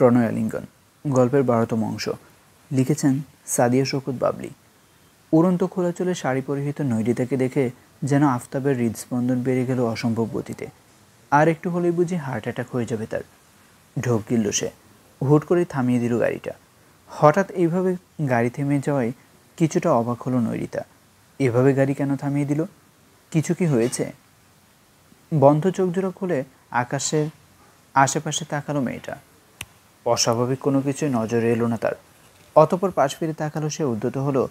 প্রণয় আলিঙ্গন গল্পের বারোতম অংশ লিখেছেন সাদিয়া শকুত বাবলি উড়ন্ত খোলা চলে শাড়ি পরিহিত নৈরিতাকে দেখে যেন আফতাবের হৃদস্পন্দন বেড়ে গেল অসম্ভব গতিতে আর একটু হলেই বুঝি হার্ট অ্যাটাক হয়ে যাবে তার ঢোক গিলল সে হুট করে থামিয়ে দিল গাড়িটা হঠাৎ এইভাবে গাড়ি থেমে যাওয়ায় কিছুটা অবাক হলো নৈরিতা এভাবে গাড়ি কেন থামিয়ে দিল কিছু কি হয়েছে বন্ধ চোখ জোড়া খুলে আকাশের আশেপাশে তাকালো মেয়েটা অস্বাভাবিক কোনো কিছুই নজরে এলো না তার অতপর পাশ ফিরে তাকালো সে উদ্যত হলো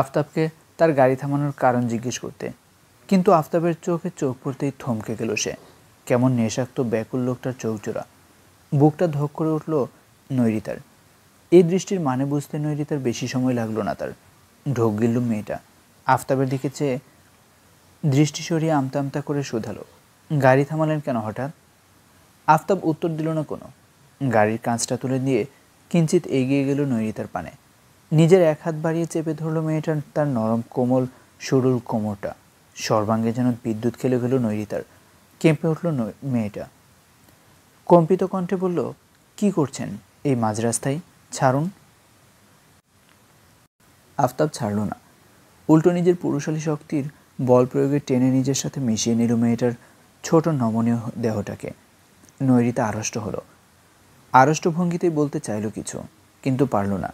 আফতাবকে তার গাড়ি থামানোর কারণ জিজ্ঞেস করতে কিন্তু আফতাবের চোখে চোখ পড়তেই থমকে গেল সে কেমন নেশাক্ত ব্যাকুল লোকটার চোখ জোড়া বুকটা ধক করে উঠল নৈরিতার এই দৃষ্টির মানে বুঝতে নৈরিতার বেশি সময় লাগলো না তার ঢোক গেল মেয়েটা আফতাবের দিকে চেয়ে দৃষ্টি সরিয়ে আমতা আমতা করে শোধালো গাড়ি থামালেন কেন হঠাৎ আফতাব উত্তর দিল না কোনো গাড়ির কাঁচটা তুলে দিয়ে কিঞ্চিত এগিয়ে গেল নৈরিতার পানে নিজের এক হাত বাড়িয়ে চেপে ধরল মেয়েটার তার নরম কোমল সরুল কোমরটা সর্বাঙ্গে যেন বিদ্যুৎ খেলে গেল নৈরিতার কেঁপে উঠল মেয়েটা কম্পিত কণ্ঠে বলল কি করছেন এই মাঝরাস্তায় ছাড়ুন আফতাব ছাড়ল না উল্টো নিজের পুরুষালী শক্তির বল প্রয়োগে টেনে নিজের সাথে মিশিয়ে নিল মেয়েটার ছোট নমনীয় দেহটাকে নৈরিতা আড়ষ্ট হলো আড়ষ্ট ভঙ্গিতে বলতে চাইল কিছু কিন্তু পারল না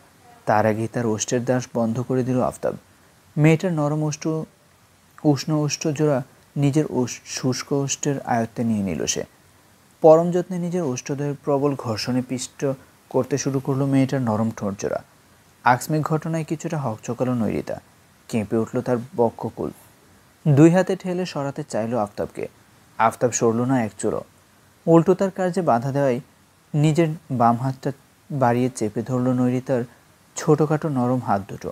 তার আগে তার ওষ্ঠের দাস বন্ধ করে দিল আফতাব মেয়েটার নরম ওষ্ঠ উষ্ণ ওষ্ঠ জোড়া নিজের শুষ্ক ওষ্ঠের আয়ত্তে নিয়ে নিল সে পরম যত্নে নিজের ওষ্ঠদয়ের প্রবল ঘর্ষণে পিষ্ট করতে শুরু করলো মেয়েটার নরম ঠোঁটজোড়া আকস্মিক ঘটনায় কিছুটা হকচকালো নৈরিতা কেঁপে উঠল তার বক্ষকুল দুই হাতে ঠেলে সরাতে চাইল আফতাবকে আফতাব সরল না এক চোড়ো উল্টো তার কাজে বাধা দেওয়ায় নিজের বাম হাতটা বাড়িয়ে চেপে ধরল নৈরিতার ছোটোখাটো নরম হাত দুটো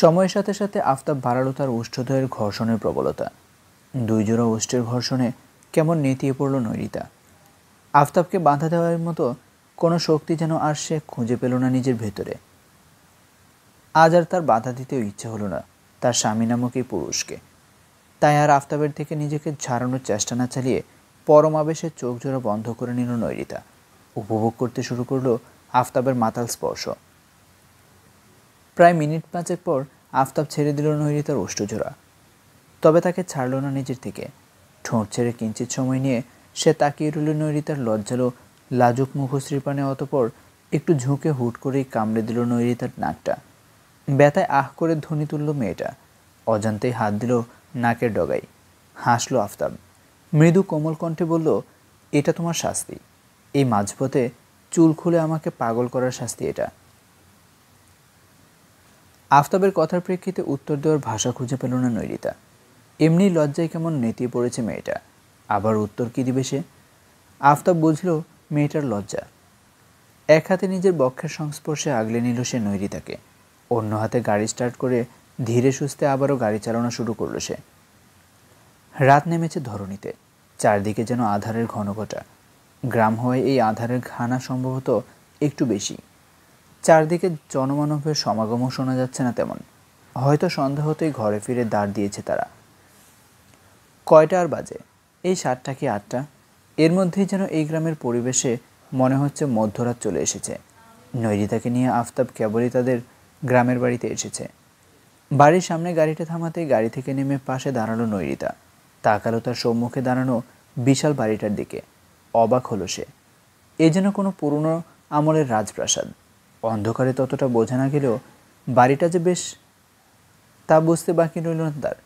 সময়ের সাথে সাথে আফতাব বাড়ালো তার উষ্ঠদয়ের ঘর্ষণের প্রবলতা দুই জোড়া উষ্ঠের ঘর্ষণে কেমন নেতিয়ে পড়ল নৈরিতা আফতাবকে বাধা দেওয়ার মতো কোনো শক্তি যেন আর সে খুঁজে পেল না নিজের ভেতরে আজ আর তার বাধা দিতেও ইচ্ছে হলো না তার স্বামী নামক এই পুরুষকে তাই আর আফতাবের থেকে নিজেকে ঝাড়ানোর চেষ্টা না চালিয়ে পরম আবেশের চোখ জোড়া বন্ধ করে নিল নৈরিতা উপভোগ করতে শুরু করলো আফতাবের মাতাল স্পর্শ প্রায় মিনিট পাঁচেক পর আফতাব ছেড়ে দিল নৈরিতার অষ্টজোড়া তবে তাকে ছাড়ল না নিজের থেকে ঠোঁট ছেড়ে কিঞ্চিত সময় নিয়ে সে তাকিয়ে রইল নৈরিতার লজ্জালো লাজুক মুখশ্রী পানে অতপর একটু ঝুঁকে হুট করেই কামড়ে দিল নৈরিতার নাকটা ব্যথায় আহ করে ধ্বনি তুলল মেয়েটা অজান্তেই হাত দিল নাকের ডগায় হাসলো আফতাব মৃদু কোমল কণ্ঠে বলল এটা তোমার শাস্তি এই মাঝপথে চুল খুলে আমাকে পাগল করার শাস্তি এটা আফতাবের কথার প্রেক্ষিতে উত্তর দেওয়ার ভাষা খুঁজে পেল না নৈরিতা এমনি লজ্জায় কেমন নেতিয়ে পড়েছে মেয়েটা আবার উত্তর কি দিবে সে আফতাব বুঝল মেয়েটার লজ্জা এক হাতে নিজের বক্ষের সংস্পর্শে আগলে নিল সে নৈরিতাকে অন্য হাতে গাড়ি স্টার্ট করে ধীরে সুস্থে আবারও গাড়ি চালানো শুরু করল সে রাত নেমেছে ধরণীতে চারদিকে যেন আধারের ঘনঘটা গ্রাম হয়ে এই আধারের ঘানা সম্ভবত একটু বেশি চারদিকে জনমানবের সমাগমও শোনা যাচ্ছে না তেমন হয়তো সন্ধ্যা হতেই ঘরে ফিরে দাঁড় দিয়েছে তারা কয়টা আর বাজে এই সাতটা কি আটটা এর মধ্যেই যেন এই গ্রামের পরিবেশে মনে হচ্ছে মধ্যরাত চলে এসেছে নৈরিতাকে নিয়ে আফতাব কেবলই তাদের গ্রামের বাড়িতে এসেছে বাড়ির সামনে গাড়িটা থামাতে গাড়ি থেকে নেমে পাশে দাঁড়ালো নৈরিতা তাকালো তার সম্মুখে দাঁড়ানো বিশাল বাড়িটার দিকে অবাক হলো সে এ যেন কোনো পুরনো আমলের রাজপ্রাসাদ অন্ধকারে ততটা বোঝা না গেলেও বাড়িটা যে বেশ তা বুঝতে বাকি রইল না তার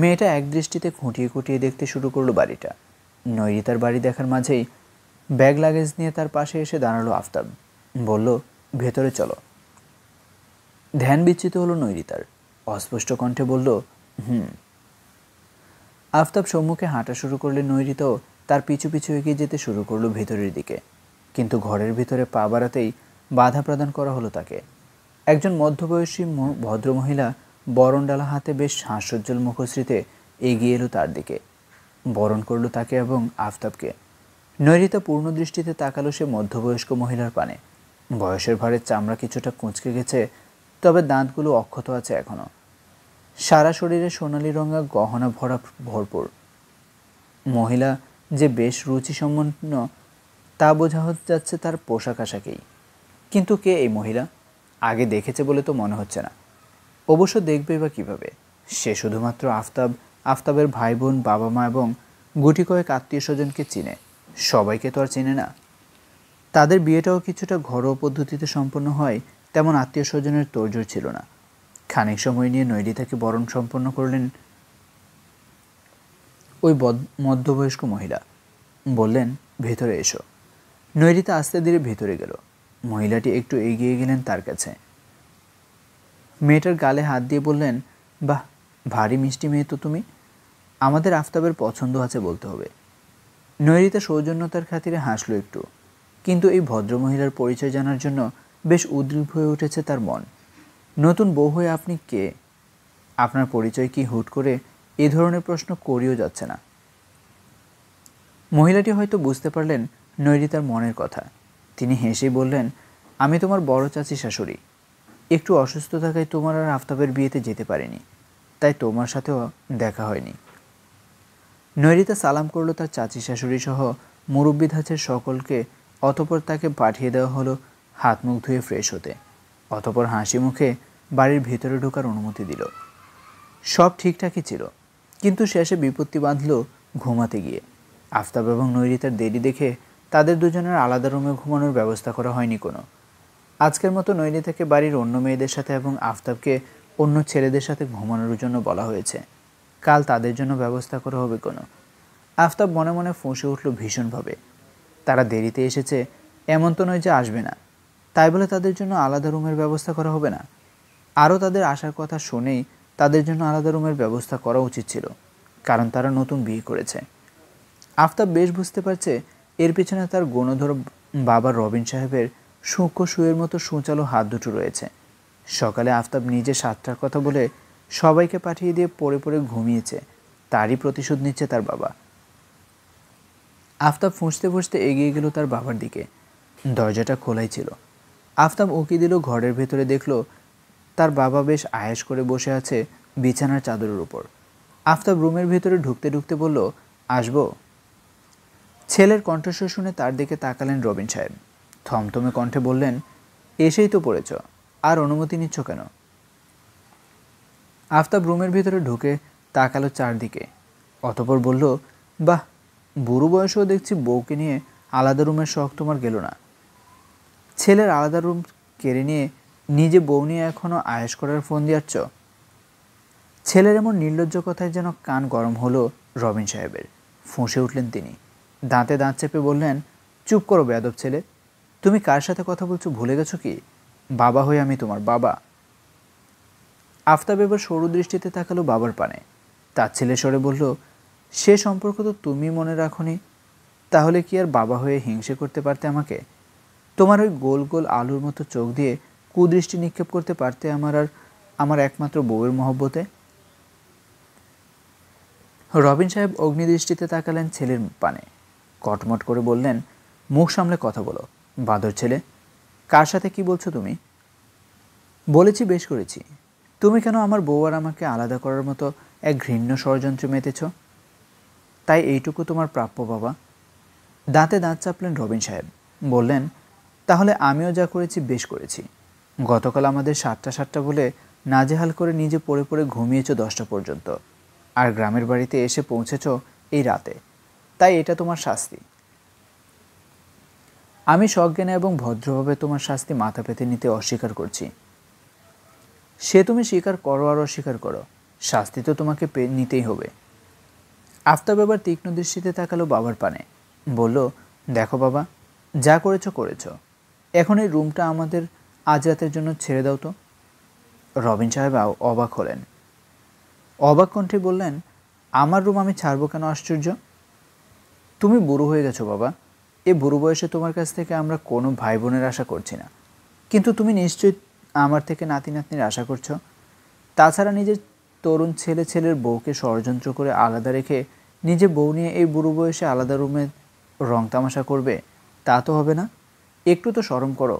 মেয়েটা একদৃষ্টিতে খুঁটিয়ে খুঁটিয়ে দেখতে শুরু করলো বাড়িটা নৈরি তার বাড়ি দেখার মাঝেই ব্যাগ লাগেজ নিয়ে তার পাশে এসে দাঁড়ালো আফতাব বলল ভেতরে চলো ধ্যান বিচ্ছিত হলো নৈরিতার অস্পষ্ট কণ্ঠে বলল হুম আফতাব সম্মুখে হাঁটা শুরু করলে নৈরিত তার পিছু পিছু এগিয়ে যেতে শুরু করলো ভেতরের দিকে কিন্তু ঘরের ভিতরে পা বাড়াতেই বাধা প্রদান করা হলো তাকে একজন মধ্যবয়সী ভদ্রমহিলা বরণডালা হাতে বেশ হাস্যজ্জ্বল মুখশ্রীতে এগিয়ে এলো তার দিকে বরণ করলো তাকে এবং আফতাবকে নৈরিত পূর্ণ দৃষ্টিতে তাকালো সে মধ্যবয়স্ক মহিলার পানে বয়সের ভারে চামড়া কিছুটা কুঁচকে গেছে তবে দাঁতগুলো অক্ষত আছে এখনও সারা শরীরে সোনালি রঙা গহনা ভরা ভরপুর মহিলা যে বেশ রুচি সম্পন্ন তা বোঝা যাচ্ছে তার পোশাক আশাকেই কিন্তু কে এই মহিলা আগে দেখেছে বলে তো মনে হচ্ছে না অবশ্য দেখবে বা কীভাবে সে শুধুমাত্র আফতাব আফতাবের ভাই বোন বাবা মা এবং গুটি কয়েক আত্মীয় স্বজনকে চিনে সবাইকে তো আর চিনে না তাদের বিয়েটাও কিছুটা ঘরোয়া পদ্ধতিতে সম্পন্ন হয় তেমন আত্মীয় স্বজনের তোরজোর ছিল না খানিক সময় নিয়ে নৈরি তাকে বরণ সম্পন্ন করলেন ওই মধ্যবয়স্ক মহিলা বললেন ভেতরে এসো নৈরিতা আস্তে ধীরে ভেতরে গেল মহিলাটি একটু এগিয়ে গেলেন তার কাছে মেয়েটার গালে হাত দিয়ে বললেন বাহ ভারী মিষ্টি মেয়ে তো তুমি আমাদের আফতাবের পছন্দ আছে বলতে হবে নৈরিতা সৌজন্যতার খাতিরে হাসলো একটু কিন্তু এই ভদ্রমহিলার পরিচয় জানার জন্য বেশ উদ্রীপ হয়ে উঠেছে তার মন নতুন বউ হয়ে আপনি কে আপনার পরিচয় কি হুট করে এ ধরনের প্রশ্ন করিও যাচ্ছে না মহিলাটি হয়তো বুঝতে পারলেন নৈরিতার মনের কথা তিনি হেসেই বললেন আমি তোমার বড় চাচি শাশুড়ি একটু অসুস্থ থাকায় তোমার আর আফতাবের বিয়েতে যেতে পারিনি তাই তোমার সাথেও দেখা হয়নি নৈরিতা সালাম করলো তার চাচি শাশুড়ি সহ মুরব্বী ধাঁচের সকলকে অতপর তাকে পাঠিয়ে দেওয়া হলো হাত মুখ ধুয়ে ফ্রেশ হতে অতপর হাসি মুখে বাড়ির ভেতরে ঢোকার অনুমতি দিল সব ঠিকঠাকই ছিল কিন্তু শেষে বিপত্তি বাঁধল ঘুমাতে গিয়ে আফতাব এবং নৈরিতার দেরি দেখে তাদের দুজনের আলাদা রুমে ঘুমানোর ব্যবস্থা করা হয়নি কোনো আজকের মতো নৈরিতাকে বাড়ির অন্য মেয়েদের সাথে এবং আফতাবকে অন্য ছেলেদের সাথে ঘুমানোর জন্য বলা হয়েছে কাল তাদের জন্য ব্যবস্থা করা হবে কোনো আফতাব মনে মনে ফুঁসে উঠল ভীষণভাবে তারা দেরিতে এসেছে এমন তো নয় যে আসবে না তাই বলে তাদের জন্য আলাদা রুমের ব্যবস্থা করা হবে না আরও তাদের আসার কথা শুনেই তাদের জন্য আলাদা রুমের ব্যবস্থা করা উচিত ছিল কারণ তারা নতুন বিয়ে করেছে আফতাব বেশ বুঝতে পারছে এর পিছনে তার গণধর বাবা রবিন সাহেবের সূক্ষ্ম সুয়ের মতো সূচালো হাত দুটো রয়েছে সকালে আফতাব নিজে সাতটার কথা বলে সবাইকে পাঠিয়ে দিয়ে পড়ে পড়ে ঘুমিয়েছে তারই প্রতিশোধ নিচ্ছে তার বাবা আফতাব ফুঁসতে ফুঁসতে এগিয়ে গেল তার বাবার দিকে দরজাটা খোলাই ছিল আফতাব উঁকি দিল ঘরের ভেতরে দেখলো তার বাবা বেশ আয়েস করে বসে আছে বিছানার চাদরের উপর আফতাব রুমের ভেতরে ঢুকতে ঢুকতে বলল আসব ছেলের কণ্ঠস্বর শুনে তার দিকে তাকালেন রবিন সাহেব থমথমে কণ্ঠে বললেন এসেই তো পড়েছ আর অনুমতি নিচ্ছ কেন আফতাব রুমের ভিতরে ঢুকে তাকালো চারদিকে অতপর বলল বাহ বুড়ো বয়সেও দেখছি বউকে নিয়ে আলাদা রুমের শখ তোমার গেল না ছেলের আলাদা রুম কেড়ে নিয়ে নিজে বউ নিয়ে এখনও আয়েস করার ফোন দিয়াচ্ছ ছেলের এমন নির্লজ্জ কথায় যেন কান গরম হলো রবিন সাহেবের ফুঁসে উঠলেন তিনি দাঁতে দাঁত চেপে বললেন চুপ করো বেয়াদব ছেলে তুমি কার সাথে কথা বলছো ভুলে গেছো কি বাবা হয়ে আমি তোমার বাবা আফতাব এবার সরু দৃষ্টিতে তাকালো বাবার পানে তার ছেলে সরে বলল সে সম্পর্ক তো তুমি মনে রাখনি তাহলে কি আর বাবা হয়ে হিংসে করতে পারতে আমাকে তোমার ওই গোল গোল আলুর মতো চোখ দিয়ে কুদৃষ্টি নিক্ষেপ করতে পারতে আমার আর আমার একমাত্র বউয়ের মহব্বতে রবিন সাহেব অগ্নিদৃষ্টিতে তাকালেন ছেলের পানে কটমট করে বললেন মুখ সামলে কথা বলো বাঁদর ছেলে কার সাথে কি বলছো তুমি বলেছি বেশ করেছি তুমি কেন আমার বউ আর আমাকে আলাদা করার মতো এক ঘৃণ্য ষড়যন্ত্র মেতেছ তাই এইটুকু তোমার প্রাপ্য বাবা দাঁতে দাঁত চাপলেন রবিন সাহেব বললেন তাহলে আমিও যা করেছি বেশ করেছি গতকাল আমাদের সাতটা সাতটা বলে নাজেহাল করে নিজে পড়ে পড়ে ঘুমিয়েছ দশটা পর্যন্ত আর গ্রামের বাড়িতে এসে পৌঁছেছ এই রাতে তাই এটা তোমার শাস্তি আমি সজ্ঞানে এবং ভদ্রভাবে তোমার শাস্তি মাথা পেতে নিতে অস্বীকার করছি সে তুমি স্বীকার করো আর অস্বীকার করো শাস্তি তো তোমাকে নিতেই হবে আফতাব এবার তীক্ষ্ণ দৃষ্টিতে তাকালো বাবার পানে বলল দেখো বাবা যা করেছ করেছো এখন এই রুমটা আমাদের আজ রাতের জন্য ছেড়ে দাও তো রবিন সাহেব অবাক হলেন অবাক কণ্ঠে বললেন আমার রুম আমি ছাড়বো কেন আশ্চর্য তুমি বুড়ো হয়ে গেছো বাবা এ বুড়ো বয়সে তোমার কাছ থেকে আমরা কোনো ভাই বোনের আশা করছি না কিন্তু তুমি নিশ্চয়ই আমার থেকে নাতি নাতনির আশা করছো তাছাড়া নিজের তরুণ ছেলে ছেলের বউকে ষড়যন্ত্র করে আলাদা রেখে নিজে বউ নিয়ে এই বুড়ো বয়সে আলাদা রুমে রং তামাশা করবে তা তো হবে না একটু তো সরম করো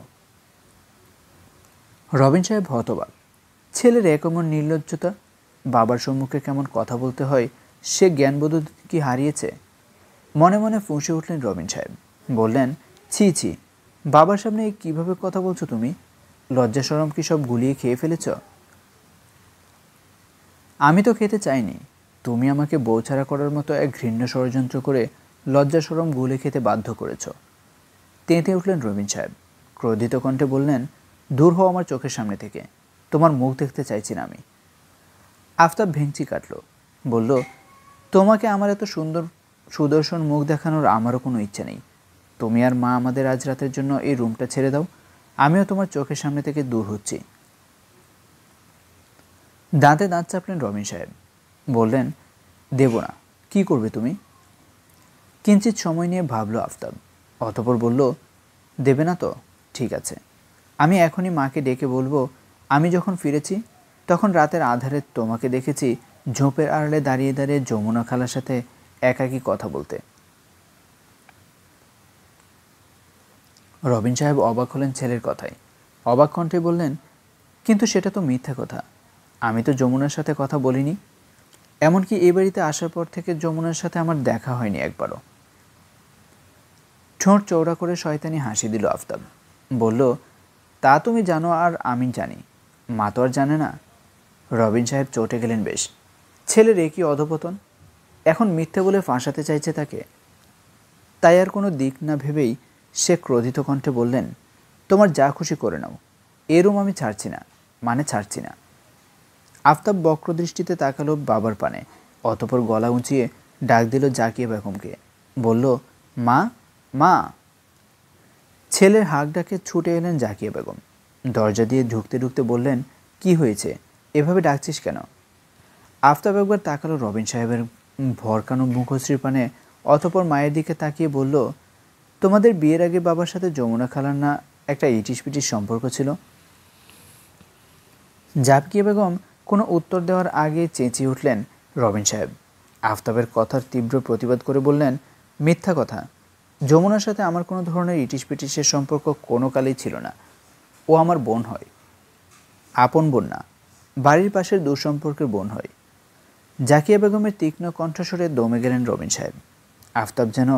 রবিন সাহেব হতবাক ছেলের একমন নির্লজ্জতা বাবার সম্মুখে কেমন কথা বলতে হয় সে জ্ঞানবোধ কি হারিয়েছে মনে মনে ফুঁসে উঠলেন রবিন সাহেব বললেন ছি ছি বাবার সামনে কিভাবে কথা বলছো তুমি লজ্জা সরম কি সব গুলিয়ে খেয়ে ফেলেছ আমি তো খেতে চাইনি তুমি আমাকে বৌছাড়া করার মতো এক ঘৃণ্য ষড়যন্ত্র করে লজ্জা সরম গুলে খেতে বাধ্য করেছ তেঁতে উঠলেন রবিন সাহেব ক্রোধিত কণ্ঠে বললেন দূর হও আমার চোখের সামনে থেকে তোমার মুখ দেখতে চাইছি না আমি আফতাব ভেঙচি কাটল বলল তোমাকে আমার এত সুন্দর সুদর্শন মুখ দেখানোর আমারও কোনো ইচ্ছে নেই তুমি আর মা আমাদের আজ রাতের জন্য এই রুমটা ছেড়ে দাও আমিও তোমার চোখের সামনে থেকে দূর হচ্ছি দাঁতে দাঁত চাপলেন রমিন সাহেব বললেন দেব না কি করবে তুমি কিঞ্চিত সময় নিয়ে ভাবলো আফতাব অতপর বলল দেবে না তো ঠিক আছে আমি এখনই মাকে ডেকে বলবো আমি যখন ফিরেছি তখন রাতের আধারে তোমাকে দেখেছি ঝোপের আড়ালে দাঁড়িয়ে দাঁড়িয়ে যমুনা খালার সাথে একাকি কথা বলতে রবিন সাহেব অবাক হলেন ছেলের কথায় অবাক কণ্ঠে বললেন কিন্তু সেটা তো মিথ্যা কথা আমি তো যমুনার সাথে কথা বলিনি এমনকি এ বাড়িতে আসার পর থেকে যমুনার সাথে আমার দেখা হয়নি একবারও ঠোঁট চৌড়া করে শয়তানি হাসি দিল আফতাব বলল তা তুমি জানো আর আমি জানি মা তো আর জানে না রবিন সাহেব চটে গেলেন বেশ ছেলের একই অধপতন এখন মিথ্যে বলে ফাঁসাতে চাইছে তাকে তাই আর কোনো দিক না ভেবেই সে ক্রোধিত কণ্ঠে বললেন তোমার যা খুশি করে নাও এরম আমি ছাড়ছি না মানে ছাড়ছি না আফতাব বক্রদৃষ্টিতে তাকালো বাবার পানে অতপর গলা উঁচিয়ে ডাক দিল জাকিয়ে বেগমকে বলল মা মা ছেলের হাঁক ডাকে ছুটে এলেন জাকিয়া বেগম দরজা দিয়ে ঢুকতে ঢুকতে বললেন কি হয়েছে এভাবে ডাকছিস কেন আফতাব একবার তাকালো রবিন সাহেবের ভরকানো মুখশ্রীর পানে অতপর মায়ের দিকে তাকিয়ে বলল তোমাদের বিয়ের আগে বাবার সাথে যমুনা খালার না একটা ইটিস পিটিস সম্পর্ক ছিল জাপকিয়া বেগম কোনো উত্তর দেওয়ার আগে চেঁচিয়ে উঠলেন রবিন সাহেব আফতাবের কথার তীব্র প্রতিবাদ করে বললেন মিথ্যা কথা যমুনার সাথে আমার কোনো ধরনের ইটিস পিটিসের সম্পর্ক কোনো কালেই ছিল না ও আমার বোন হয় আপন বোন না বাড়ির পাশের সম্পর্কের বোন হয় জাকিয়া বেগমের তীক্ষ্ণ কণ্ঠস্বরে দমে গেলেন রবিন সাহেব আফতাব যেন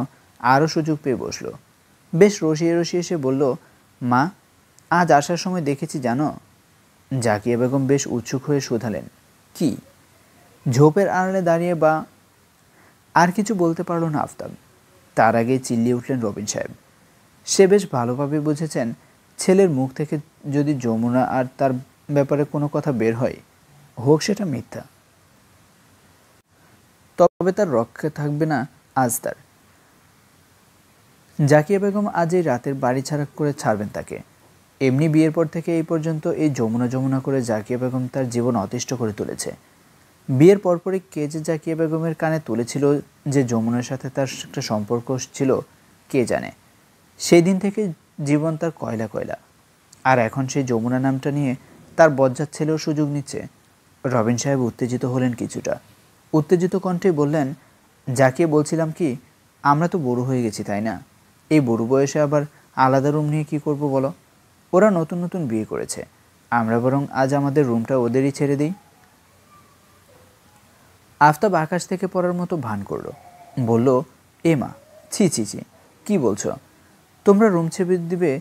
আরও সুযোগ পেয়ে বসল বেশ রসিয়ে রসিয়ে এসে বলল মা আজ আসার সময় দেখেছি জানো জাকিয়া বেগম বেশ উৎসুক হয়ে শোধালেন কি ঝোপের আড়ালে দাঁড়িয়ে বা আর কিছু বলতে পারল না আফতাব তার আগে চিল্লিয়ে উঠলেন রবিন সাহেব সে বেশ ভালোভাবে বুঝেছেন ছেলের মুখ থেকে যদি যমুনা আর তার ব্যাপারে কোনো কথা বের হয় হোক সেটা মিথ্যা তবে তার রক্ষে থাকবে না আজ তার জাকিয়া বেগম আজ এই রাতের বাড়ি ছাড়া করে ছাড়বেন তাকে এমনি বিয়ের পর থেকে এই পর্যন্ত এই যমুনা যমুনা করে জাকিয়া বেগম তার জীবন অতিষ্ঠ করে তুলেছে বিয়ের পরপরই কে যে জাকিয়া বেগমের কানে তুলেছিল যে যমুনার সাথে তার একটা সম্পর্ক ছিল কে জানে সেই দিন থেকে জীবন তার কয়লা কয়লা আর এখন সেই যমুনা নামটা নিয়ে তার বজ্জার ছেলেও সুযোগ নিচ্ছে রবিন সাহেব উত্তেজিত হলেন কিছুটা উত্তেজিত কণ্ঠে বললেন যাকে বলছিলাম কি আমরা তো বড় হয়ে গেছি তাই না এই বড় বয়সে আবার আলাদা রুম নিয়ে কি করব বলো ওরা নতুন নতুন বিয়ে করেছে আমরা বরং আজ আমাদের রুমটা ওদেরই ছেড়ে দিই আফতাব আকাশ থেকে পড়ার মতো ভান করল বলল এ মা ছি ছি ছি কি বলছ তোমরা রুম ছেপে দিবে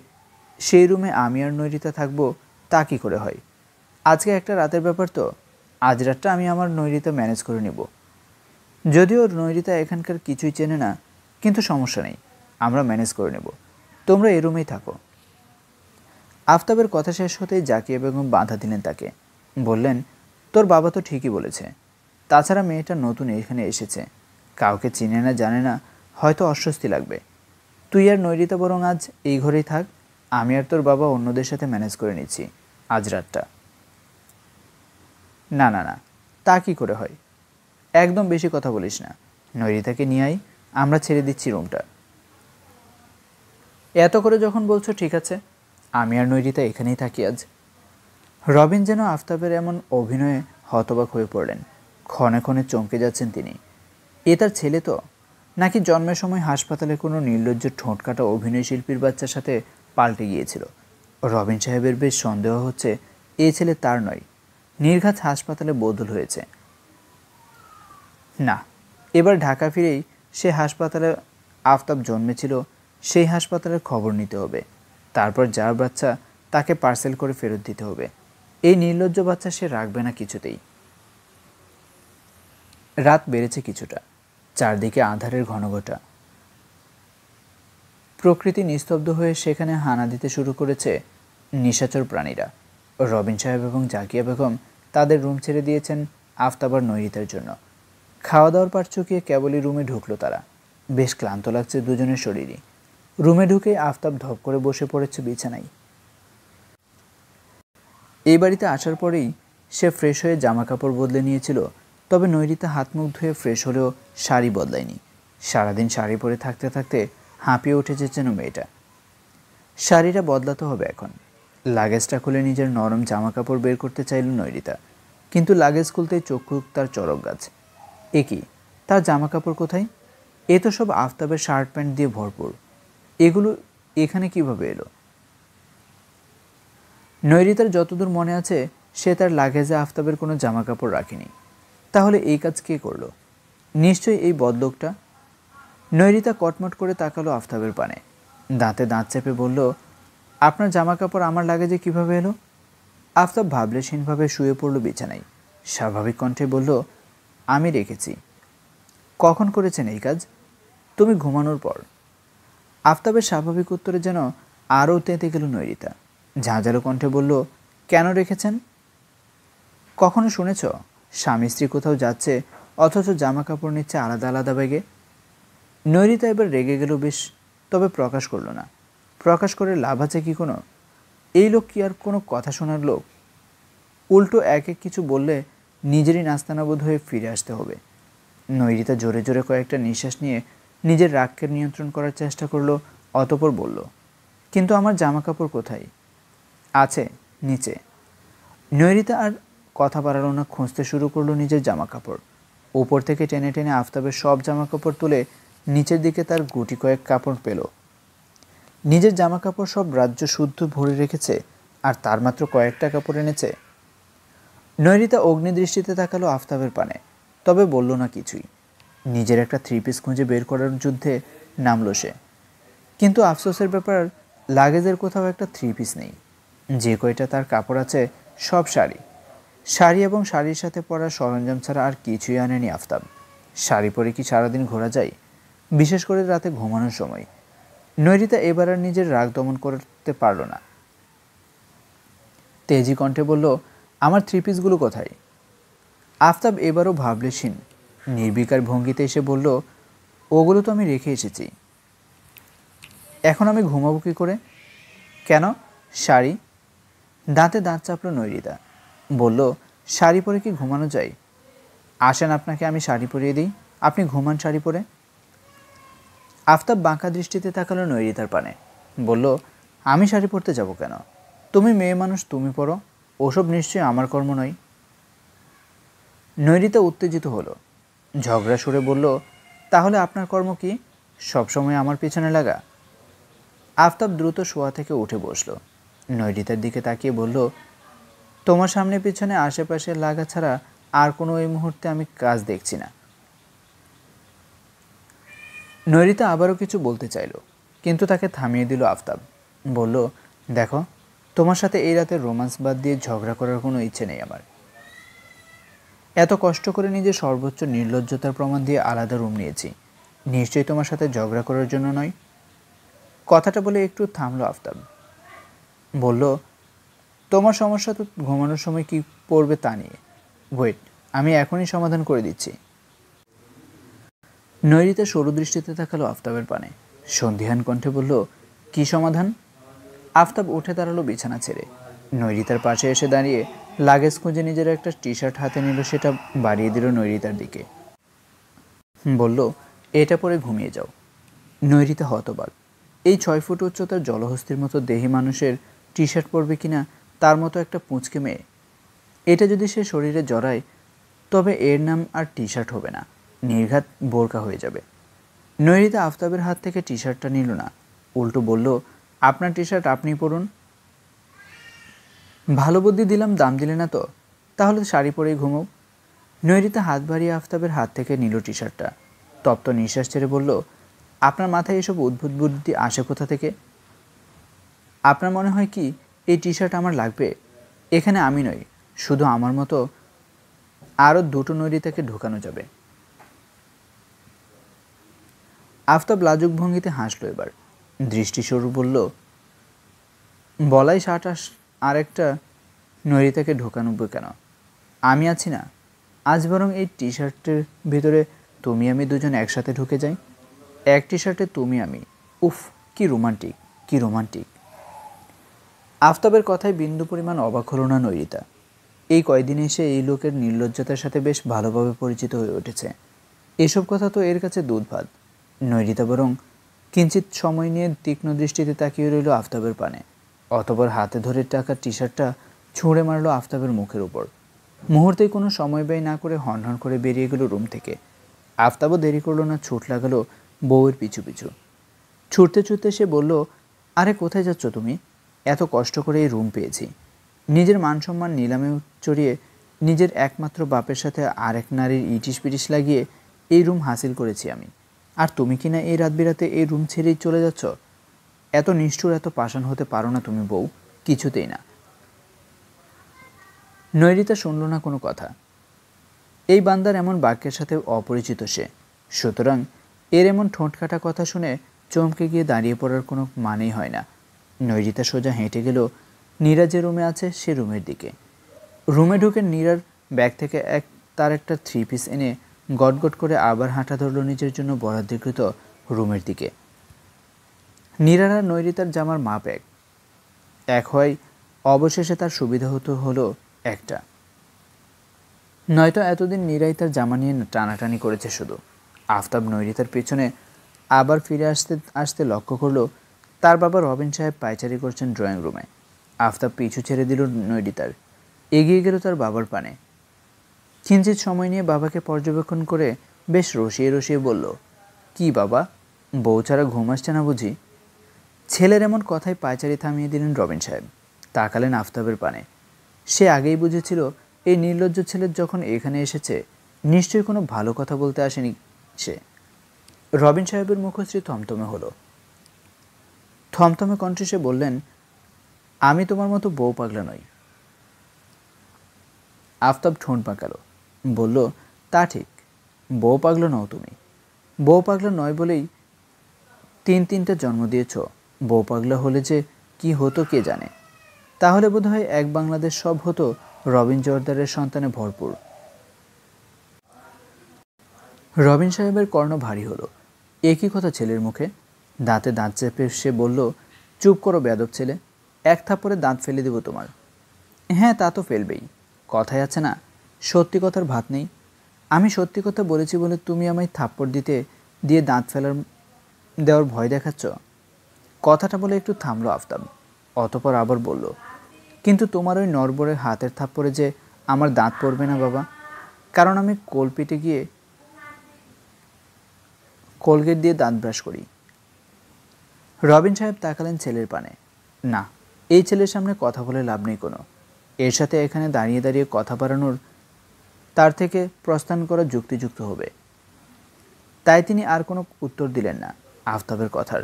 সেই রুমে আমি আর নৈরিতা থাকবো তা কী করে হয় আজকে একটা রাতের ব্যাপার তো আজ রাতটা আমি আমার নৈরিতা ম্যানেজ করে নিব যদিও নৈরিতা এখানকার কিছুই চেনে না কিন্তু সমস্যা নেই আমরা ম্যানেজ করে নেব তোমরা এ রুমেই থাকো আফতাবের কথা শেষ হতেই জাকিয়া বেগম বাধা দিলেন তাকে বললেন তোর বাবা তো ঠিকই বলেছে তাছাড়া মেয়েটা নতুন এখানে এসেছে কাউকে চিনে না জানে না হয়তো অস্বস্তি লাগবে তুই আর নৈরিতা বরং আজ এই ঘরেই থাক আমি আর তোর বাবা অন্যদের সাথে ম্যানেজ করে নিচ্ছি আজ রাতটা না না না তা কী করে হয় একদম বেশি কথা বলিস না নৈরিতাকে নিয়ে আই আমরা ছেড়ে দিচ্ছি রুমটা এত করে যখন বলছো ঠিক আছে আমি আর নৈরিতা এখানেই থাকি আজ রবিন যেন আফতাবের এমন অভিনয়ে হতবাক হয়ে পড়লেন ক্ষণে ক্ষণে চমকে যাচ্ছেন তিনি এ তার ছেলে তো নাকি জন্মের সময় হাসপাতালে কোনো নির্লজ্জ ঠোঁটকাটা অভিনয়শিল্পীর বাচ্চার সাথে পাল্টে গিয়েছিল রবিন সাহেবের বেশ সন্দেহ হচ্ছে এ ছেলে তার নয় নির্ঘাত হাসপাতালে বদল হয়েছে না এবার ঢাকা ফিরেই সে হাসপাতালে আফতাব জন্মেছিল সেই হাসপাতালের খবর নিতে হবে তারপর যার বাচ্চা তাকে পার্সেল করে ফেরত দিতে হবে এই নির্লজ্জ বাচ্চা সে রাখবে না কিছুতেই রাত বেড়েছে কিছুটা চারদিকে আধারের ঘনঘটা প্রকৃতি নিস্তব্ধ হয়ে সেখানে হানা দিতে শুরু করেছে নিশাচর প্রাণীরা রবিন সাহেব এবং জাকিয়া বেগম তাদের রুম ছেড়ে দিয়েছেন আফতাবার নৈরিতার জন্য খাওয়া দাওয়ার পার চুকিয়ে কেবলই রুমে ঢুকলো তারা বেশ ক্লান্ত লাগছে দুজনের শরীরই রুমে ঢুকে আফতাব ধপ করে বসে পড়েছে বিছানায় এই বাড়িতে আসার পরেই সে ফ্রেশ হয়ে জামা কাপড় বদলে নিয়েছিল তবে নৈরিতা হাত মুখ ধুয়ে ফ্রেশ হলেও শাড়ি বদলায়নি সারাদিন শাড়ি পরে থাকতে থাকতে হাঁপিয়ে উঠেছে যেন মেয়েটা শাড়িটা বদলাতে হবে এখন লাগেজটা খুলে নিজের নরম জামা কাপড় বের করতে চাইল নৈরিতা কিন্তু লাগেজ খুলতে চক্ষু তার চরক গাছ এ কি তার জামা কাপড় কোথায় এ তো সব আফতাবের শার্ট প্যান্ট দিয়ে ভরপুর এগুলো এখানে কিভাবে এলো নৈরিতার যতদূর মনে আছে সে তার লাগেজে আফতাবের কোনো জামা কাপড় রাখেনি তাহলে এই কাজ কে করল নিশ্চয়ই এই বদলোকটা নৈরিতা কটমট করে তাকালো আফতাবের পানে দাঁতে দাঁত চেপে বলল আপনার জামা কাপড় আমার লাগে যে কিভাবে এলো আফতাব ভাবলেশীনভাবে শুয়ে পড়ল বিছানায় স্বাভাবিক কণ্ঠে বলল আমি রেখেছি কখন করেছেন এই কাজ তুমি ঘুমানোর পর আফতাবের স্বাভাবিক উত্তরে যেন আরও তেঁতে গেল নৈরিতা ঝাঁঝালো কণ্ঠে বলল কেন রেখেছেন কখনো শুনেছ স্বামী স্ত্রী কোথাও যাচ্ছে অথচ জামা কাপড় নিচ্ছে আলাদা আলাদা ব্যাগে নৈরিতা এবার রেগে গেল বেশ তবে প্রকাশ করলো না প্রকাশ করে লাভ আছে কি কোনো এই লোক কি আর কোনো কথা শোনার লোক উল্টো এক এক কিছু বললে নিজেরই নাস্তানাবোধ হয়ে ফিরে আসতে হবে নৈরিতা জোরে জোরে কয়েকটা নিঃশ্বাস নিয়ে নিজের রাগকে নিয়ন্ত্রণ করার চেষ্টা করলো অতপর বলল কিন্তু আমার জামা কাপড় কোথায় আছে নিচে নৈরিতা আর কথা বাড়ালো না খুঁজতে শুরু করলো নিজের জামা কাপড় উপর থেকে টেনে টেনে আফতাবের সব জামা কাপড় তুলে নিচের দিকে তার গুটি কয়েক কাপড় পেল নিজের জামা কাপড় সব রাজ্য শুদ্ধ ভরে রেখেছে আর তার মাত্র কয়েকটা কাপড় এনেছে নৈরিতা অগ্নিদৃষ্টিতে তাকালো আফতাবের পানে তবে বলল না কিছুই নিজের একটা থ্রি পিস খুঁজে বের করার যুদ্ধে নামলো সে কিন্তু আফসোসের ব্যাপার লাগেজের কোথাও একটা থ্রি পিস নেই যে কয়টা তার কাপড় আছে সব শাড়ি শাড়ি এবং শাড়ির সাথে পরা সরঞ্জাম ছাড়া আর কিছুই আনেনি আফতাব শাড়ি পরে কি সারাদিন ঘোরা যায় বিশেষ করে রাতে ঘুমানোর সময় নৈরিতা এবার আর নিজের রাগ দমন করতে পারল না তেজি কণ্ঠে বলল আমার থ্রি পিসগুলো কোথায় আফতাব এবারও ভাবলেছিন নির্বিকার ভঙ্গিতে এসে বলল ওগুলো তো আমি রেখে এসেছি এখন আমি ঘুমাবো কী করে কেন শাড়ি দাঁতে দাঁত চাপল নৈরিতা বলল শাড়ি পরে কি ঘুমানো যায় আসেন আপনাকে আমি শাড়ি পরিয়ে দিই আপনি ঘুমান শাড়ি পরে আফতাব বাঁকা দৃষ্টিতে তাকালো নৈরিতার পানে বলল আমি শাড়ি পরতে যাব কেন তুমি মেয়ে মানুষ তুমি পড়ো ওসব নিশ্চয়ই আমার কর্ম নয় নৈরিতা উত্তেজিত হলো ঝগড়া সুরে বলল তাহলে আপনার কর্ম কি সবসময় আমার পিছনে লাগা আফতাব দ্রুত শোয়া থেকে উঠে বসল নৈরিতার দিকে তাকিয়ে বলল তোমার সামনে পিছনে আশেপাশে লাগা ছাড়া আর কোনো এই মুহূর্তে আমি কাজ দেখছি না নৈরিতা আবারও কিছু বলতে চাইল কিন্তু তাকে থামিয়ে দিল আফতাব বলল দেখো তোমার সাথে এই রাতে রোমান্স বাদ দিয়ে ঝগড়া করার কোনো ইচ্ছে নেই আমার এত কষ্ট করে নিজে সর্বোচ্চ নির্লজ্জতার প্রমাণ দিয়ে আলাদা রুম নিয়েছি নিশ্চয়ই তোমার সাথে ঝগড়া করার জন্য নয় কথাটা বলে একটু থামলো আফতাব বলল তোমার সমস্যা তো ঘুমানোর সময় কি পড়বে তা নিয়ে ওয়েট আমি এখনই সমাধান করে দিচ্ছি নৈরিতা সরু দৃষ্টিতে তাকালো আফতাবের পানে সন্ধিহান কণ্ঠে বলল কি সমাধান আফতাব উঠে দাঁড়ালো বিছানা ছেড়ে নৈরিতার পাশে এসে দাঁড়িয়ে লাগেজ খুঁজে নিজের একটা টি শার্ট হাতে নিল সেটা বাড়িয়ে দিল নৈরিতার দিকে বলল এটা পরে ঘুমিয়ে যাও নৈরিতা হতবাক এই ছয় ফুট উচ্চতার জলহস্তির মতো দেহি মানুষের টি শার্ট পরবে কিনা তার মতো একটা পুঁচকে মেয়ে এটা যদি সে শরীরে জড়ায় তবে এর নাম আর টি শার্ট হবে না নির্ঘাত বোরকা হয়ে যাবে নৈরিতা আফতাবের হাত থেকে টি শার্টটা নিল না উল্টো বলল আপনার টি শার্ট আপনি পরুন ভালো বুদ্ধি দিলাম দাম দিলে না তো তাহলে শাড়ি পরেই ঘুমো নৈরিতা হাত বাড়িয়ে আফতাবের হাত থেকে নিল টি শার্টটা তপ্ত নিঃশ্বাস ছেড়ে বলল আপনার মাথায় এসব উদ্ভুত বুদ্ধি আসে কোথা থেকে আপনার মনে হয় কি এই টি শার্ট আমার লাগবে এখানে আমি নই শুধু আমার মতো আরও দুটো নদী তাকে ঢোকানো যাবে আফতাব লাজুক ভঙ্গিতে হাসলো এবার দৃষ্টিস্বরূপ বলল বলাই শার্ট আস আরেকটা নৈরিতাকে ঢোকানো কেন আমি আছি না আজ বরং এই টি শার্টের ভিতরে তুমি আমি দুজন একসাথে ঢুকে যাই এক টি শার্টে তুমি আমি উফ কি রোমান্টিক কি রোমান্টিক আফতাবের কথায় বিন্দু পরিমাণ অবাক হল না নৈরিতা এই কয়দিনে এসে এই লোকের নির্লজ্জতার সাথে বেশ ভালোভাবে পরিচিত হয়ে উঠেছে এসব কথা তো এর কাছে দুধ ভাত নৈরিতা বরং কিঞ্চিত সময় নিয়ে তীক্ষ্ণ দৃষ্টিতে তাকিয়ে রইল আফতাবের পানে অতপর হাতে ধরে টাকা টি শার্টটা ছুঁড়ে মারল আফতাবের মুখের উপর মুহূর্তে কোনো সময় ব্যয় না করে হনহন করে বেরিয়ে গেল রুম থেকে আফতাবও দেরি করলো না ছুট লাগালো বউয়ের পিছু পিছু ছুটতে ছুটতে সে বলল আরে কোথায় যাচ্ছ তুমি এত কষ্ট করে এই রুম পেয়েছি নিজের মানসম্মান নিলামে চড়িয়ে নিজের একমাত্র বাপের সাথে আরেক নারীর ইটিস পিটিস লাগিয়ে এই রুম হাসিল করেছি আমি আর তুমি কি না এই রাত বিরাতে এই রুম ছেড়েই চলে যাচ্ছ এত নিষ্ঠুর এত পাষাণ হতে পারো না তুমি বউ কিছুতেই না নৈরিতা শুনল না কোনো কথা এই বান্দার এমন বাক্যের সাথে অপরিচিত সে সুতরাং এর এমন ঠোঁট কাটা কথা শুনে চমকে গিয়ে দাঁড়িয়ে পড়ার কোনো মানেই হয় না নৈরিতা সোজা হেঁটে গেল নীরা যে রুমে আছে সে রুমের দিকে রুমে ঢুকে নীরার ব্যাগ থেকে এক তার একটা থ্রি পিস এনে গটগট করে আবার হাঁটা ধরল নিজের জন্য বরাদ্দকৃত রুমের দিকে নীরারা নৈরিতার জামার মাপ এক এক হয় অবশেষে তার সুবিধা হতো হলো একটা নয়তো এতদিন নীরাই তার জামা নিয়ে টানাটানি করেছে শুধু আফতাব নৈরিতার পেছনে আবার ফিরে আসতে আসতে লক্ষ্য করলো তার বাবা রবিন সাহেব পায়চারি করছেন ড্রয়িং রুমে আফতাব পিছু ছেড়ে দিল নৈডিতার এগিয়ে গেল তার বাবার পানে কিঞ্চিত সময় নিয়ে বাবাকে পর্যবেক্ষণ করে বেশ রসিয়ে রসিয়ে বলল কি বাবা বউ ছাড়া ঘুম আসছে না বুঝি ছেলের এমন কথায় পায়চারি থামিয়ে দিলেন রবিন সাহেব তাকালেন আফতাবের পানে সে আগেই বুঝেছিল এই নির্লজ্জ ছেলের যখন এখানে এসেছে নিশ্চয়ই কোনো ভালো কথা বলতে আসেনি সে রবিন সাহেবের মুখশ্রী থমথমে হলো থমথমে কণ্ঠে সে বললেন আমি তোমার মতো বউ পাগলা নই আফতাব ঠোঁট পাকালো বলল তা ঠিক বউ পাগল নও তুমি বউ পাগলা নয় বলেই তিন তিনটা জন্ম দিয়েছ বউ পাগলা হলে যে কি হতো কে জানে তাহলে বোধহয় এক বাংলাদেশ সব হতো রবিন জোরদারের সন্তানে ভরপুর রবিন সাহেবের কর্ণ ভারী হলো একই কথা ছেলের মুখে দাঁতে দাঁত চেপে সে বলল চুপ করো বেদব ছেলে এক থাপ্পড়ে দাঁত ফেলে দেব তোমার হ্যাঁ তা তো ফেলবেই কথাই আছে না সত্যি কথার ভাত নেই আমি সত্যি কথা বলেছি বলে তুমি আমায় থাপ্পড় দিতে দিয়ে দাঁত ফেলার দেওয়ার ভয় দেখাচ্ছ কথাটা বলে একটু থামলো আফতাব অতপর আবার বলল কিন্তু তোমার ওই নরবরের হাতের থাপ্পড়ে যে আমার দাঁত পড়বে না বাবা কারণ আমি কোল পেটে গিয়ে কোলগেট দিয়ে দাঁত ব্রাশ করি রবিন সাহেব তাকালেন ছেলের পানে না এই ছেলের সামনে কথা বলে লাভ নেই কোনো এর সাথে এখানে দাঁড়িয়ে দাঁড়িয়ে কথা বাড়ানোর তার থেকে প্রস্থান করা যুক্তিযুক্ত হবে তাই তিনি আর কোনো উত্তর দিলেন না আফতাবের কথার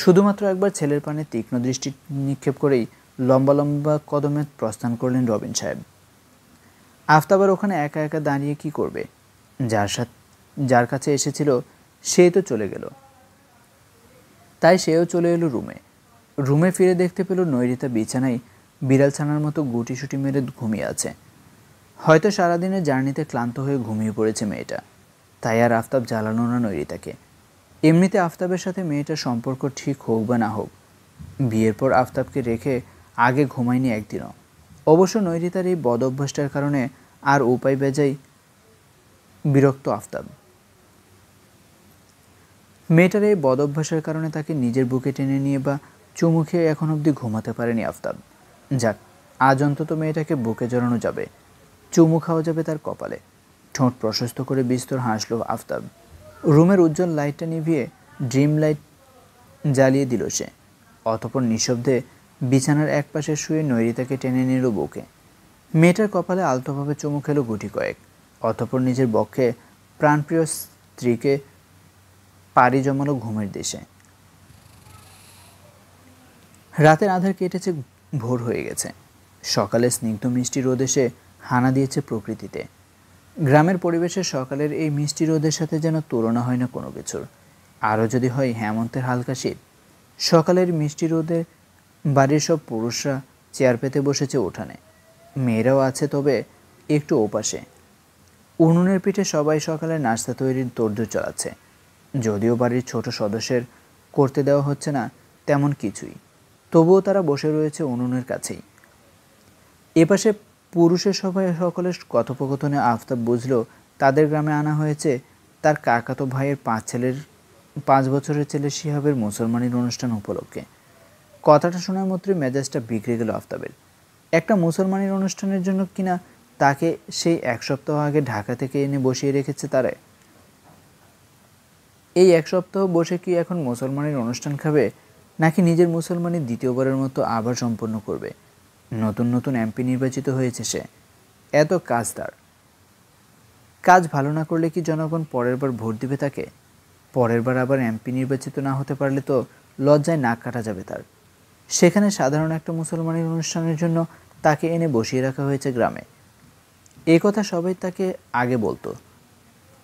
শুধুমাত্র একবার ছেলের পানে তীক্ষ্ণ দৃষ্টি নিক্ষেপ করেই লম্বা লম্বা কদমে প্রস্থান করলেন রবিন সাহেব আফতাবার ওখানে একা একা দাঁড়িয়ে কি করবে যার সাথে যার কাছে এসেছিল সে তো চলে গেল তাই সেও চলে এলো রুমে রুমে ফিরে দেখতে পেল নৈরিতা বিছানায় বিড়াল ছানার মতো গুটি সুটি মেরে ঘুমিয়ে আছে হয়তো সারাদিনের জার্নিতে ক্লান্ত হয়ে ঘুমিয়ে পড়েছে মেয়েটা তাই আর আফতাব জ্বালানো না নৈরিতাকে এমনিতে আফতাবের সাথে মেয়েটার সম্পর্ক ঠিক হোক বা না হোক বিয়ের পর আফতাবকে রেখে আগে ঘুমায়নি একদিনও অবশ্য নৈরিতার এই বদ অভ্যাসটার কারণে আর উপায় বেজাই বিরক্ত আফতাব মেয়েটার এই বদ অভ্যাসের কারণে তাকে নিজের বুকে টেনে নিয়ে বা চুমু খেয়ে এখন অবধি ঘুমাতে পারেনি আফতাব যাক আজ অন্তত মেয়েটাকে বুকে জড়ানো যাবে চুমু খাওয়া যাবে তার কপালে ঠোঁট প্রশস্ত করে বিস্তর হাসলো আফতাব রুমের উজ্জ্বল লাইটটা নিভিয়ে ড্রিম লাইট জ্বালিয়ে দিল সে অতপর নিঃশব্দে বিছানার এক পাশে শুয়ে নৈরিতাকে টেনে নিল বুকে মেয়েটার কপালে আলতোভাবে চুমু খেলো গুটি কয়েক অতপর নিজের বক্ষে প্রাণপ্রিয় স্ত্রীকে পাড়ি জমালো ঘুমের দেশে রাতের আধার কেটেছে ভোর হয়ে গেছে সকালে স্নিগ্ধ মিষ্টি রোদ এসে হানা দিয়েছে প্রকৃতিতে গ্রামের পরিবেশে সকালের এই মিষ্টি রোদের সাথে যেন তুলনা হয় না কোনো কিছুর আরও যদি হয় হেমন্তের হালকা শীত সকালের মিষ্টি রোদে বাড়ির সব পুরুষরা চেয়ার পেতে বসেছে উঠানে মেয়েরাও আছে তবে একটু ওপাশে উনুনের পিঠে সবাই সকালে নাস্তা তৈরির তোড়জোড় চলাচ্ছে যদিও বাড়ির ছোট সদস্যের করতে দেওয়া হচ্ছে না তেমন কিছুই তবুও তারা বসে রয়েছে উনুনের কাছেই এপাশে পুরুষের সভায় সকলের কথোপকথনে আফতাব বুঝল তাদের গ্রামে আনা হয়েছে তার কাকাতো ভাইয়ের পাঁচ ছেলের পাঁচ বছরের ছেলে শিহাবের মুসলমানির অনুষ্ঠান উপলক্ষে কথাটা শোনার মাত্রই মেজাজটা বিগড়ে গেল আফতাবের একটা মুসলমানের অনুষ্ঠানের জন্য কিনা তাকে সেই এক সপ্তাহ আগে ঢাকা থেকে এনে বসিয়ে রেখেছে তারা এই এক সপ্তাহ বসে কি এখন মুসলমানের অনুষ্ঠান খাবে নাকি নিজের মুসলমানি দ্বিতীয়বারের মতো আবার সম্পন্ন করবে নতুন নতুন এমপি নির্বাচিত হয়েছে সে এত কাজ তার কাজ ভালো না করলে কি জনগণ পরের বার ভোট দিবে তাকে পরের বার আবার এমপি নির্বাচিত না হতে পারলে তো লজ্জায় নাক কাটা যাবে তার সেখানে সাধারণ একটা মুসলমানের অনুষ্ঠানের জন্য তাকে এনে বসিয়ে রাখা হয়েছে গ্রামে এ কথা সবাই তাকে আগে বলতো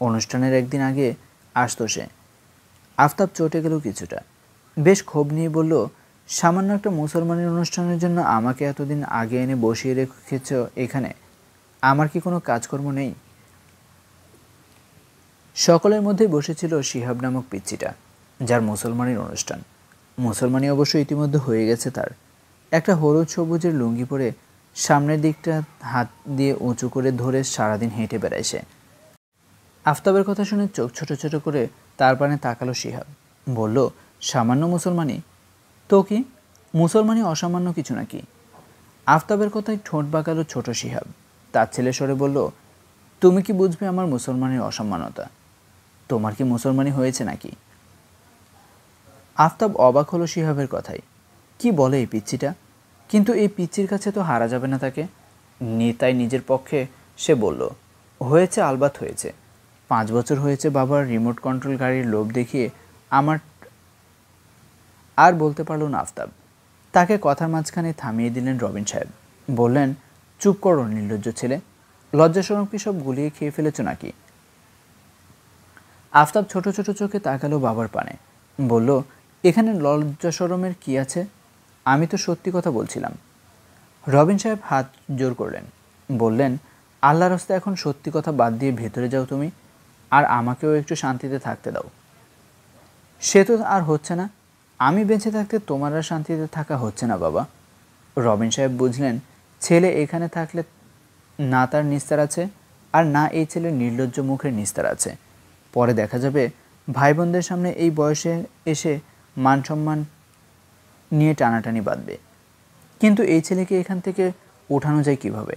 অনুষ্ঠানের একদিন আগে আসতো সে আফতাব চটে গেল কিছুটা বেশ ক্ষোভ নিয়ে বলল সামান্য একটা মুসলমানের অনুষ্ঠানের জন্য আমাকে এতদিন আগে এনে বসিয়ে রেখেছ এখানে আমার কি কোনো কাজকর্ম নেই সকলের মধ্যে বসেছিল শিহাব নামক পিচ্ছিটা যার মুসলমানের অনুষ্ঠান মুসলমানি অবশ্য ইতিমধ্যে হয়ে গেছে তার একটা হলুদ সবুজের লুঙ্গি পরে সামনের দিকটা হাত দিয়ে উঁচু করে ধরে সারাদিন হেঁটে বেড়ায় সে আফতাবের কথা শুনে চোখ ছোট ছোট করে তার পানে তাকালো শিহাব বলল সামান্য মুসলমানি তো কি মুসলমানি অসামান্য কিছু নাকি আফতাবের কথায় ঠোঁট বাঁকালো ছোট শিহাব তার ছেলে সরে বলল তুমি কি বুঝবে আমার মুসলমানের অসম্মানতা তোমার কি মুসলমানি হয়েছে নাকি আফতাব অবাক হলো শিহাবের কথাই কি বলে এই পিচ্ছিটা কিন্তু এই পিচ্ছির কাছে তো হারা যাবে না তাকে নেতায় নিজের পক্ষে সে বলল হয়েছে আলবাত হয়েছে পাঁচ বছর হয়েছে বাবার রিমোট কন্ট্রোল গাড়ির লোভ দেখিয়ে আমার আর বলতে পারল না আফতাব তাকে কথার মাঝখানে থামিয়ে দিলেন রবিন সাহেব বললেন চুপ করো নির্লজ্জ ছেলে লজ্জাসরম কি সব গুলিয়ে খেয়ে ফেলেছ নাকি আফতাব ছোট ছোট চোখে তাকালো বাবার পানে বলল এখানে লজ্জাসরমের কি আছে আমি তো সত্যি কথা বলছিলাম রবিন সাহেব হাত জোর করলেন বললেন আল্লাহ রাস্তা এখন সত্যি কথা বাদ দিয়ে ভেতরে যাও তুমি আর আমাকেও একটু শান্তিতে থাকতে দাও সে তো আর হচ্ছে না আমি বেঁচে থাকতে তোমার আর শান্তিতে থাকা হচ্ছে না বাবা রবিন সাহেব বুঝলেন ছেলে এখানে থাকলে না তার নিস্তার আছে আর না এই ছেলে নির্লজ্জ মুখের নিস্তার আছে পরে দেখা যাবে ভাই বোনদের সামনে এই বয়সে এসে মান সম্মান নিয়ে টানাটানি বাঁধবে কিন্তু এই ছেলেকে এখান থেকে ওঠানো যায় কিভাবে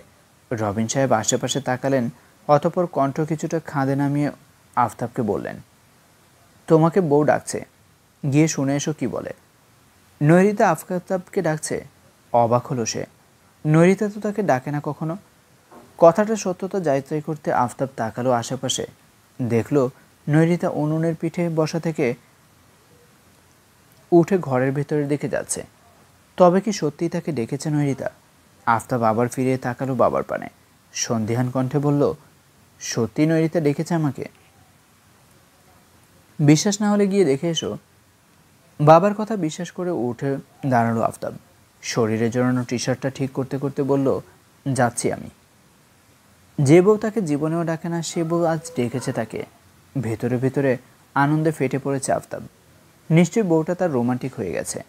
রবিন সাহেব আশেপাশে তাকালেন অতপর কণ্ঠ কিছুটা খাঁদে নামিয়ে আফতাবকে বললেন তোমাকে বউ ডাকছে গিয়ে শুনে এসো কি বলে নৈরিতা আফতাবকে ডাকছে অবাক হলো সে নৈরিতা তো তাকে ডাকে না কখনো কথাটা সত্যতা তাই করতে আফতাব তাকালো আশেপাশে দেখল নৈরিতা উনুনের পিঠে বসা থেকে উঠে ঘরের ভেতরের দিকে যাচ্ছে তবে কি সত্যি তাকে ডেকেছে নৈরিতা আফতাব আবার ফিরে তাকালো বাবার পানে সন্ধিহান কণ্ঠে বলল সত্যি নৈরিতা ডেকেছে আমাকে বিশ্বাস না হলে গিয়ে দেখে এসো বাবার কথা বিশ্বাস করে উঠে দাঁড়ালো আফতাব শরীরে জড়ানো টি শার্টটা ঠিক করতে করতে বলল যাচ্ছি আমি যে বউ তাকে জীবনেও ডাকে না সে বউ আজ ডেকেছে তাকে ভেতরে ভেতরে আনন্দে ফেটে পড়েছে আফতাব নিশ্চয়ই বউটা তার রোমান্টিক হয়ে গেছে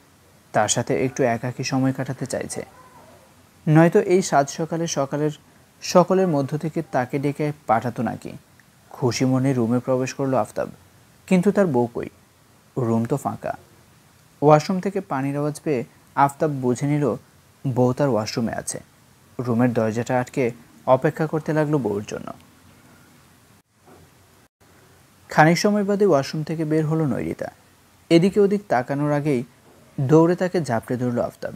তার সাথে একটু একাকী সময় কাটাতে চাইছে নয়তো এই সাত সকালে সকালের সকলের মধ্য থেকে তাকে ডেকে পাঠাতো নাকি খুশি মনে রুমে প্রবেশ করলো আফতাব কিন্তু তার বউ কই রুম তো ফাঁকা ওয়াশরুম থেকে পানির আওয়াজ পেয়ে আফতাব বুঝে নিল বউ তার ওয়াশরুমে আছে রুমের দরজাটা আটকে অপেক্ষা করতে লাগলো বউর জন্য খানিক সময় বাদে ওয়াশরুম থেকে বের হলো নৈরিতা এদিকে ওদিক তাকানোর আগেই দৌড়ে তাকে ঝাঁপড়ে ধরল আফতাব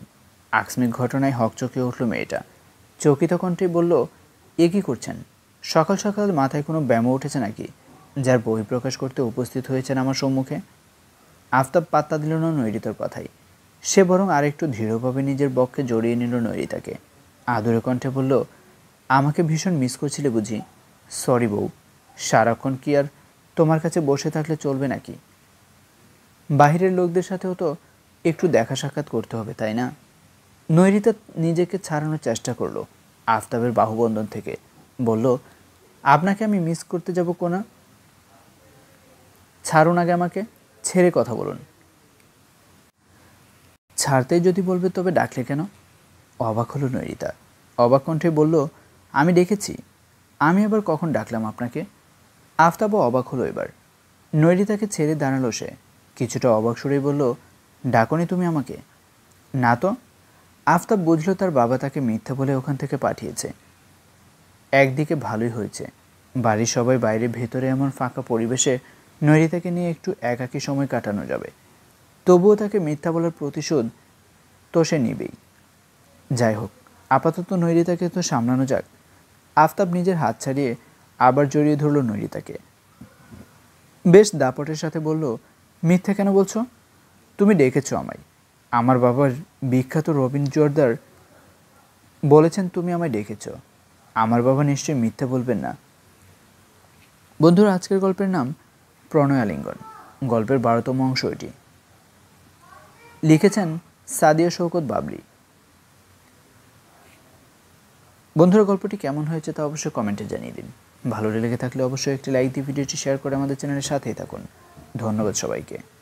আকস্মিক ঘটনায় হকচকে উঠল মেয়েটা চকিত কণ্ঠে বললো এ কী করছেন সকাল সকাল মাথায় কোনো ব্যামো উঠেছে নাকি যার প্রকাশ করতে উপস্থিত হয়েছেন আমার সম্মুখে আফতাব পাত্তা দিল না নৈরিতার কথাই সে বরং আরেকটু দৃঢ়ভাবে নিজের বক্ষে জড়িয়ে নিল নৈরিতাকে আদুরে কণ্ঠে বলল আমাকে ভীষণ মিস করছিলে বুঝি সরি বউ সারাক্ষণ কি আর তোমার কাছে বসে থাকলে চলবে নাকি বাহিরের লোকদের সাথেও তো একটু দেখা সাক্ষাৎ করতে হবে তাই না নৈরিতা নিজেকে ছাড়ানোর চেষ্টা করলো আফতাবের বাহুবন্ধন থেকে বলল আপনাকে আমি মিস করতে যাব কোনা ছাড়ুন আগে আমাকে ছেড়ে কথা বলুন ছাড়তেই যদি বলবে তবে ডাকলে কেন অবাক হলো নৈরিতা অবাক কণ্ঠে বলল আমি ডেকেছি আমি আবার কখন ডাকলাম আপনাকে আফতাবও অবাক হলো এবার নৈরিতাকে ছেড়ে দাঁড়ালো সে কিছুটা অবাক সরেই বলল ডাকনি তুমি আমাকে না তো আফতাব বুঝল তার বাবা তাকে মিথ্যা বলে ওখান থেকে পাঠিয়েছে একদিকে ভালোই হয়েছে বাড়ির সবাই বাইরে ভেতরে এমন ফাঁকা পরিবেশে নৈরিতাকে নিয়ে একটু একাকী সময় কাটানো যাবে তবুও তাকে মিথ্যা বলার প্রতিশোধ তো সে নিবেই যাই হোক আপাতত নৈরিতাকে তো সামলানো যাক আফতাব নিজের হাত ছাড়িয়ে আবার জড়িয়ে ধরল নৈরিতাকে বেশ দাপটের সাথে বলল মিথ্যা কেন বলছো তুমি ডেকেছো আমায় আমার বাবার বিখ্যাত রবীন্দ্র জোয়ারদার বলেছেন তুমি আমায় ডেকেছ আমার বাবা নিশ্চয়ই মিথ্যা বলবেন না বন্ধুরা আজকের গল্পের নাম প্রণয়ালিঙ্গন গল্পের বারোতম অংশ এটি লিখেছেন সাদিয়া শৌকত বাবলি বন্ধুরা গল্পটি কেমন হয়েছে তা অবশ্যই কমেন্টে জানিয়ে দিন ভালো লেগে থাকলে অবশ্যই একটি লাইক দিয়ে ভিডিওটি শেয়ার করে আমাদের চ্যানেলের সাথেই থাকুন ধন্যবাদ সবাইকে